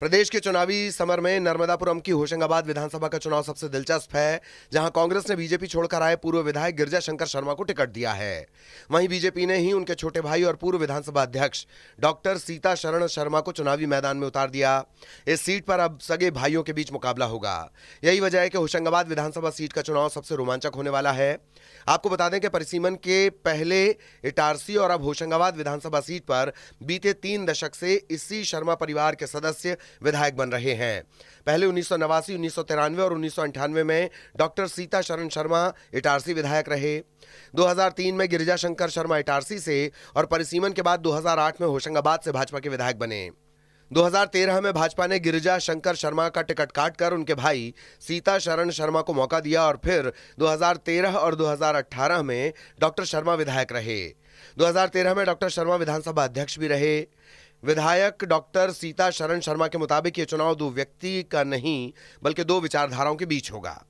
प्रदेश के चुनावी समर में नर्मदापुरम की होशंगाबाद विधानसभा का चुनाव सबसे दिलचस्प है जहां कांग्रेस ने बीजेपी छोड़कर आए पूर्व विधायक गिरजा शंकर शर्मा को टिकट दिया है वहीं बीजेपी ने ही उनके छोटे भाई और पूर्व विधानसभा अध्यक्ष डॉक्टर सीता शरण शर्मा को चुनावी मैदान में उतार दिया इस सीट पर अब सगे भाइयों के बीच मुकाबला होगा यही वजह है कि होशंगाबाद विधानसभा सीट का चुनाव सबसे रोमांचक होने वाला है आपको बता दें कि परिसीमन के पहले इटारसी और अब होशंगाबाद विधानसभा सीट पर बीते तीन दशक से इसी शर्मा परिवार के सदस्य विधायक बन रहे हैं पहले उन्नीस सौ नवासी उन्नीस और उन्नीस में डॉक्टर सीता शरण शर्मा इटारसी विधायक रहे 2003 में गिरिजा शंकर शर्मा इटारसी से और परिसीमन के बाद 2008 में होशंगाबाद से भाजपा के विधायक बने 2013 में भाजपा ने गिरिजा शंकर शर्मा का टिकट काटकर उनके भाई सीता शरण शर्मा को मौका दिया और फिर 2013 और 2018 में डॉक्टर शर्मा विधायक रहे 2013 में डॉक्टर शर्मा विधानसभा अध्यक्ष भी रहे विधायक डॉक्टर सीता शरण शर्मा के मुताबिक ये चुनाव दो व्यक्ति का नहीं बल्कि दो विचारधाराओं के बीच होगा